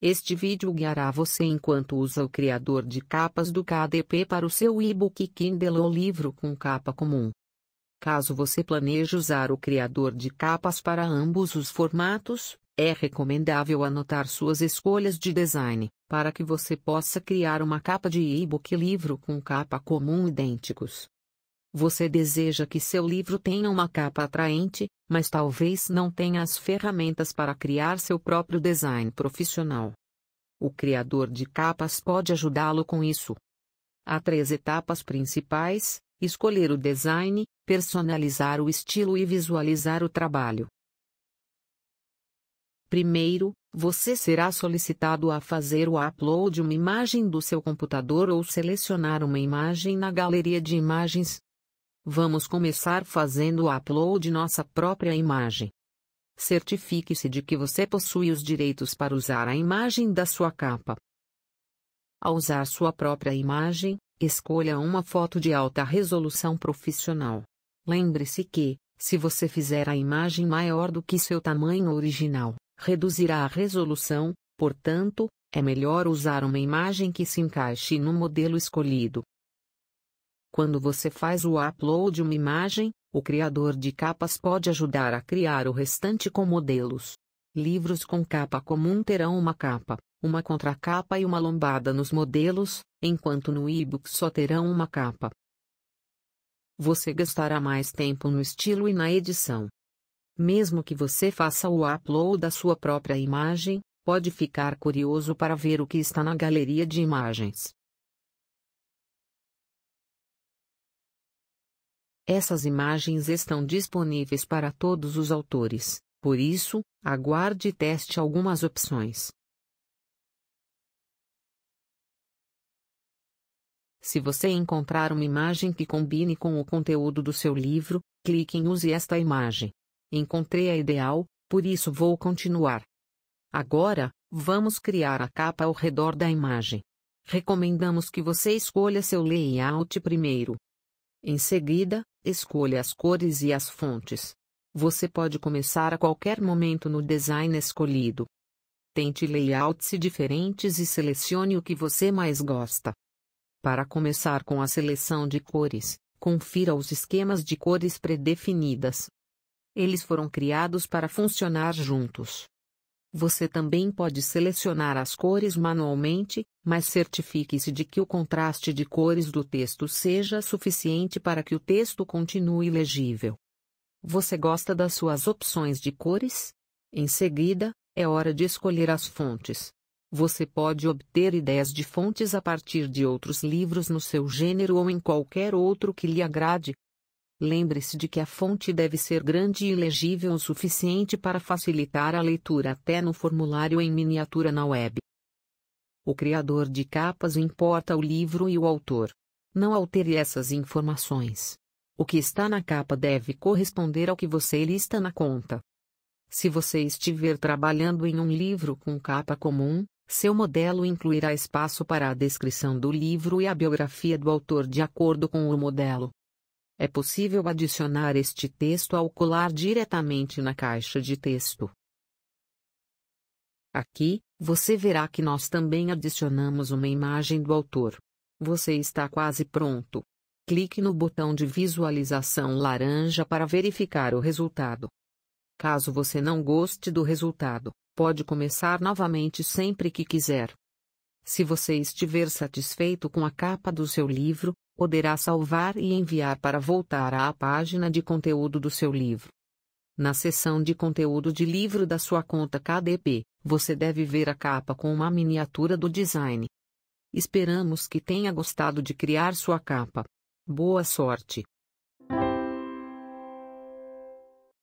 Este vídeo guiará você enquanto usa o criador de capas do KDP para o seu e-book Kindle ou livro com capa comum. Caso você planeje usar o criador de capas para ambos os formatos, é recomendável anotar suas escolhas de design, para que você possa criar uma capa de e-book livro com capa comum idênticos. Você deseja que seu livro tenha uma capa atraente, mas talvez não tenha as ferramentas para criar seu próprio design profissional. O criador de capas pode ajudá-lo com isso. Há três etapas principais: escolher o design, personalizar o estilo e visualizar o trabalho. Primeiro, você será solicitado a fazer o upload de uma imagem do seu computador ou selecionar uma imagem na galeria de imagens. Vamos começar fazendo o upload de nossa própria imagem certifique-se de que você possui os direitos para usar a imagem da sua capa. Ao usar sua própria imagem, escolha uma foto de alta resolução profissional. Lembre-se que, se você fizer a imagem maior do que seu tamanho original, reduzirá a resolução, portanto, é melhor usar uma imagem que se encaixe no modelo escolhido. Quando você faz o upload de uma imagem, o criador de capas pode ajudar a criar o restante com modelos. Livros com capa comum terão uma capa, uma contracapa e uma lombada nos modelos, enquanto no e-book só terão uma capa. Você gastará mais tempo no estilo e na edição. Mesmo que você faça o upload da sua própria imagem, pode ficar curioso para ver o que está na galeria de imagens. Essas imagens estão disponíveis para todos os autores, por isso, aguarde e teste algumas opções. Se você encontrar uma imagem que combine com o conteúdo do seu livro, clique em Use esta imagem. Encontrei a ideal, por isso vou continuar. Agora, vamos criar a capa ao redor da imagem. Recomendamos que você escolha seu layout primeiro. Em seguida, Escolha as cores e as fontes. Você pode começar a qualquer momento no design escolhido. Tente layouts diferentes e selecione o que você mais gosta. Para começar com a seleção de cores, confira os esquemas de cores pré-definidas. Eles foram criados para funcionar juntos. Você também pode selecionar as cores manualmente, mas certifique-se de que o contraste de cores do texto seja suficiente para que o texto continue legível. Você gosta das suas opções de cores? Em seguida, é hora de escolher as fontes. Você pode obter ideias de fontes a partir de outros livros no seu gênero ou em qualquer outro que lhe agrade, Lembre-se de que a fonte deve ser grande e legível o suficiente para facilitar a leitura até no formulário em miniatura na web. O criador de capas importa o livro e o autor. Não altere essas informações. O que está na capa deve corresponder ao que você lista na conta. Se você estiver trabalhando em um livro com capa comum, seu modelo incluirá espaço para a descrição do livro e a biografia do autor de acordo com o modelo. É possível adicionar este texto ao colar diretamente na caixa de texto. Aqui, você verá que nós também adicionamos uma imagem do autor. Você está quase pronto. Clique no botão de visualização laranja para verificar o resultado. Caso você não goste do resultado, pode começar novamente sempre que quiser. Se você estiver satisfeito com a capa do seu livro, poderá salvar e enviar para voltar à página de conteúdo do seu livro. Na seção de conteúdo de livro da sua conta KDP, você deve ver a capa com uma miniatura do design. Esperamos que tenha gostado de criar sua capa. Boa sorte!